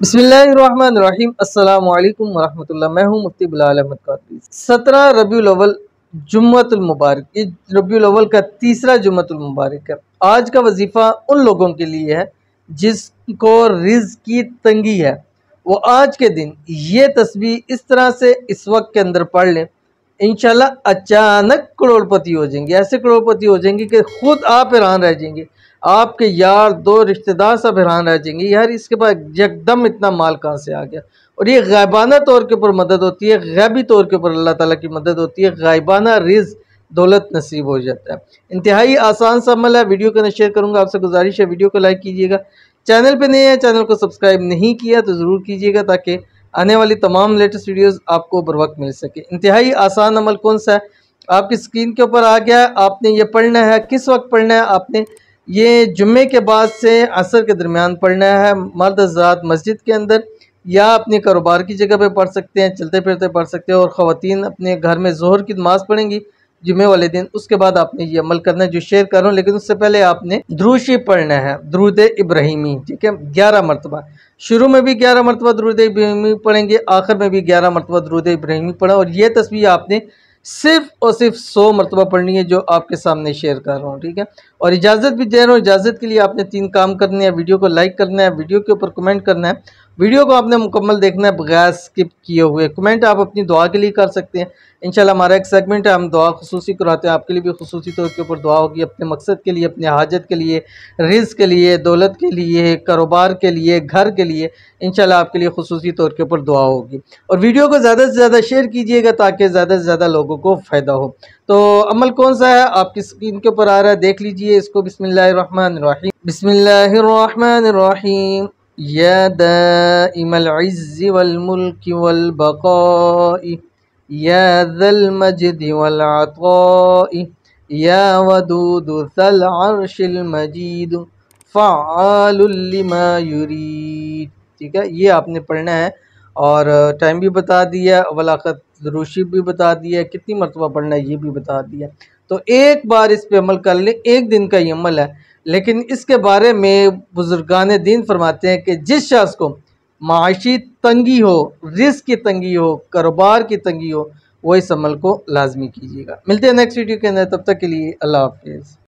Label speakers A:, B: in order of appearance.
A: बसमीम अल्लाम वरहमल मैं हूँ मुफ्ती बिलाल अहमद कादरी सत्रह रबी अवल जुम्मतुलमबारक ये रबी अवल का तीसरा जुम्मतुलमबारक है आज का वजीफ़ा उन लोगों के लिए है जिसको रिज की तंगी है वो आज के दिन ये तस्वीर इस तरह से इस वक्त के अंदर पढ़ लें इनशाला अचानक करोड़पति हो जाएंगे ऐसे करोड़पति हो जाएंगे कि खुद आप हैरान रह जाएंगे आपके यार दो रिश्तेदार सब हैरान रह जाएंगे यार इसके पास यकदम इतना माल कहाँ से आ गया और ये गैबाना तौर के ऊपर मदद होती है गैबी तौर के ऊपर अल्लाह ताला की मदद होती है गैबाना रिज दौलत नसीब हो जाता है इंतहाई आसान सा अमल है वीडियो को शेयर करूँगा आपसे गुजारिश है वीडियो को लाइक कीजिएगा चैनल पर नहीं है चैनल को सब्सक्राइब नहीं किया तो ज़रूर कीजिएगा ताकि आने वाली तमाम लेटेस्ट वीडियोस आपको बर वक्त मिल सके इंतहाई आसान अमल कौन सा है आपकी स्क्रीन के ऊपर आ गया है आपने ये पढ़ना है किस वक्त पढ़ना है आपने ये जुम्मे के बाद से असर के दरमियान पढ़ना है मर्द हजरात मस्जिद के अंदर या अपने कारोबार की जगह पर पढ़ सकते हैं चलते फिरते पढ़ सकते हैं और ख़वान अपने घर में जोहर की नमाज़ पढ़ेंगी जुमे वाले दिन उसके बाद आपने ये अमल करना है जो शेयर कर रहा हूँ लेकिन उससे पहले आपने द्रूशी पढ़ना है द्रुद इब्राहिमी ठीक है ग्यारह मरतबा शुरू में भी ग्यारह मरतबा द्रुद इब्राहिमी पढ़ेंगे आखिर में भी ग्यारह मरतबा द्रुद इब्राहिमी पढ़ा और ये तस्वीर आपने सिर्फ और सिर्फ सौ मरतबा पढ़नी है जो आपके सामने शेयर कर रहा हूँ ठीक है और इजाज़त भी दे रहा हूँ इजाज़त के लिए आपने तीन काम करने हैं वीडियो को लाइक करना है वीडियो के ऊपर कमेंट करना है वीडियो को आपने मुकम्मल देखना है बगैर स्किप किए हुए कमेंट आप अपनी दुआ के लिए कर सकते हैं इंशाल्लाह हमारा एक सेगमेंट है हम दुआ खसूसी कराते हैं आपके लिए भी खसूसी तौर के ऊपर दुआ होगी अपने मकसद के लिए अपने हाजत के लिए रिज के लिए दौलत के लिए कारोबार के लिए घर के लिए इंशाल्लाह आपके लिए खसूसी तौर के ऊपर दुआ होगी और वीडियो को ज़्यादा से ज़्यादा शेयर कीजिएगा ताकि ज़्यादा से ज़्यादा लोगों को फ़ायदा हो तो अमल कौन सा है आपकी स्क्रीन के ऊपर आ रहा है देख लीजिए इसको बिसमीम बसमीम या दाइम العز والملك والبقاء या ذل مجد والعطاء या ودود ذا العرش المجيد फ़ाल लमा युरीद ठीक है ये आपने पढ़ना है और टाइम भी बता दिया वलाकत ऋषि भी बता दिया है कितनी मरतबा पढ़ना है ये भी बता दिया तो एक बार इस पर अमल कर ले एक दिन का ये अमल है लेकिन इसके बारे में बुजुर्गान दिन फरमाते हैं कि जिस शख्स को माशी तंगी हो रिस्क की तंगी हो कारोबार की तंगी हो वो इस अमल को लाजमी कीजिएगा मिलते हैं नेक्स्ट वीडियो के अंदर तब तक के लिए अल्लाह हाफिज़